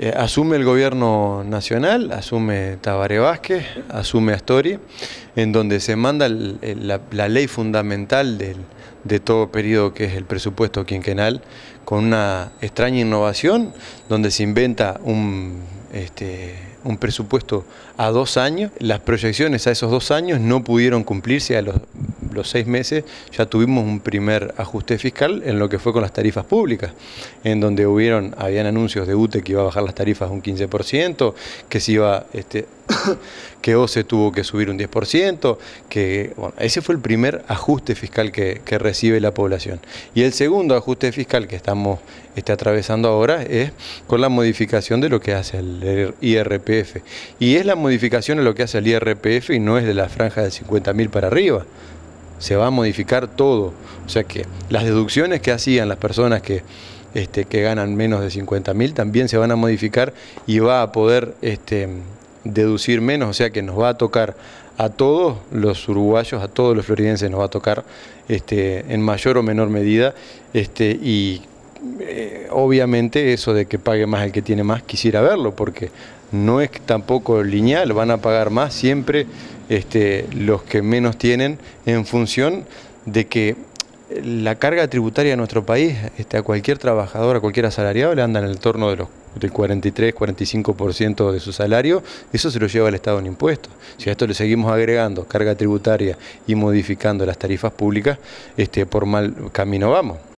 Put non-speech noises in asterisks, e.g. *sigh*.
Eh, asume el gobierno nacional, asume Tabaré Vázquez, asume Astori, en donde se manda la, ley fundamental de todo periodo que es el presupuesto quinquenal, con una extraña innovación, donde se inventa un, este, un presupuesto a dos años. Las proyecciones a esos dos años no pudieron cumplirse a los los seis meses ya tuvimos un primer ajuste fiscal en lo que fue con las tarifas públicas, en donde hubieron, habían anuncios de UTE que iba a bajar las tarifas un 15%, que se iba, este, *coughs* que OCE tuvo que subir un 10%, que bueno, ese fue el primer ajuste fiscal que, recibe la población. Y el segundo ajuste fiscal que estamos este, atravesando ahora es con la modificación de lo que hace el IRPF. Y es la modificación de lo que hace el IRPF y no es de la franja de 50.000 para arriba se va a modificar todo. O sea que las deducciones que hacían las personas que, este, que ganan menos de 50 mil también se van a modificar y va a poder este, deducir menos, o sea que nos va a tocar a todos los uruguayos, a todos los floridenses nos va a tocar este, en mayor o menor medida este, y eh, obviamente eso de que pague más el que tiene más, quisiera verlo, porque no es tampoco lineal, van a pagar más siempre este, los que menos tienen en función de que la carga tributaria de nuestro país, este, a cualquier trabajador, a cualquier asalariado, le anda en el torno de del 43, 45% de su salario, eso se lo lleva el Estado en impuestos. Si a esto le seguimos agregando carga tributaria y modificando las tarifas públicas, este, por mal camino vamos.